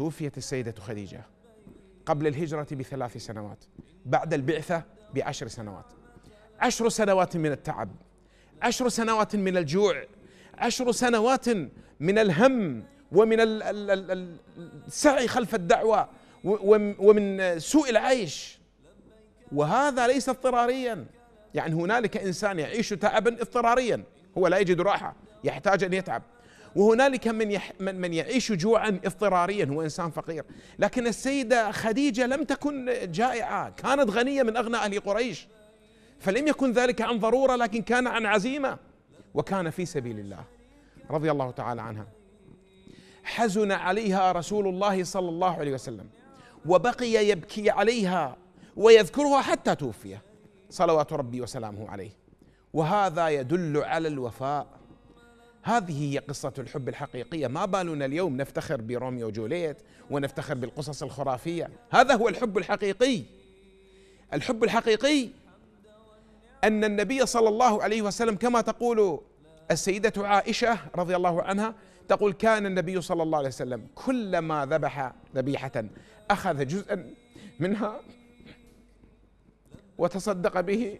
توفيت السيدة خديجة قبل الهجرة بثلاث سنوات بعد البعثة بعشر سنوات عشر سنوات من التعب عشر سنوات من الجوع عشر سنوات من الهم ومن السعي خلف الدعوة ومن سوء العيش وهذا ليس اضطراريا يعني هنالك إنسان يعيش تعبا اضطراريا هو لا يجد راحة يحتاج أن يتعب وهنالك من يح من, من يعيش جوعا اضطراريا هو انسان فقير لكن السيده خديجه لم تكن جائعه كانت غنيه من اغنى اهل قريش فلم يكن ذلك عن ضروره لكن كان عن عزيمه وكان في سبيل الله رضي الله تعالى عنها حزن عليها رسول الله صلى الله عليه وسلم وبقي يبكي عليها ويذكرها حتى توفي صلوات ربي وسلامه عليه وهذا يدل على الوفاء هذه هي قصة الحب الحقيقية ما بالنا اليوم نفتخر بروميو وجوليت ونفتخر بالقصص الخرافية هذا هو الحب الحقيقي الحب الحقيقي أن النبي صلى الله عليه وسلم كما تقول السيدة عائشة رضي الله عنها تقول كان النبي صلى الله عليه وسلم كلما ذبح ذبيحة أخذ جزءا منها وتصدق به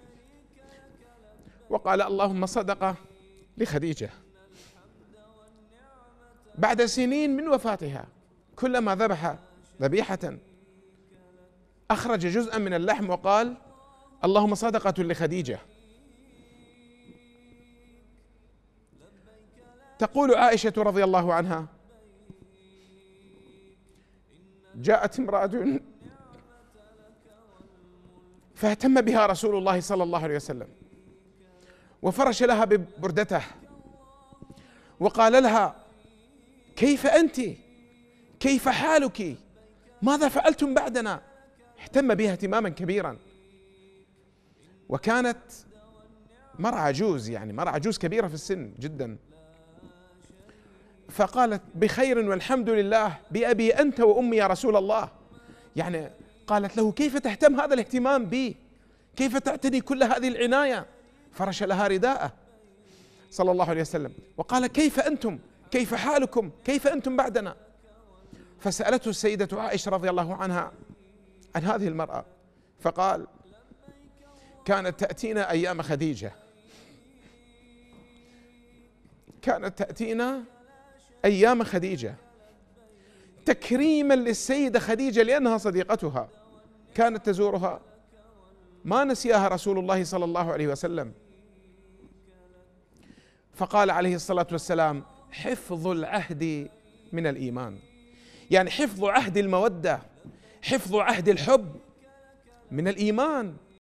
وقال اللهم صدقه لخديجه بعد سنين من وفاتها كلما ذبح ذبيحة أخرج جزءا من اللحم وقال اللهم صدقة لخديجة تقول عائشة رضي الله عنها جاءت امرأة فاهتم بها رسول الله صلى الله عليه وسلم وفرش لها ببردته وقال لها كيف أنت كيف حالك ماذا فعلتم بعدنا اهتم بها اهتماما كبيرا وكانت مرأة عجوز يعني مرأة عجوز كبيرة في السن جدا فقالت بخير والحمد لله بأبي أنت وأمي يا رسول الله يعني قالت له كيف تهتم هذا الاهتمام بي كيف تعتني كل هذه العناية فرش لها رداءه صلى الله عليه وسلم وقال كيف أنتم كيف حالكم كيف أنتم بعدنا فسألته السيدة عائشة رضي الله عنها عن هذه المرأة فقال كانت تأتينا أيام خديجة كانت تأتينا أيام خديجة تكريما للسيدة خديجة لأنها صديقتها كانت تزورها ما نسيها رسول الله صلى الله عليه وسلم فقال عليه الصلاة والسلام حفظ العهد من الايمان يعني حفظ عهد الموده حفظ عهد الحب من الايمان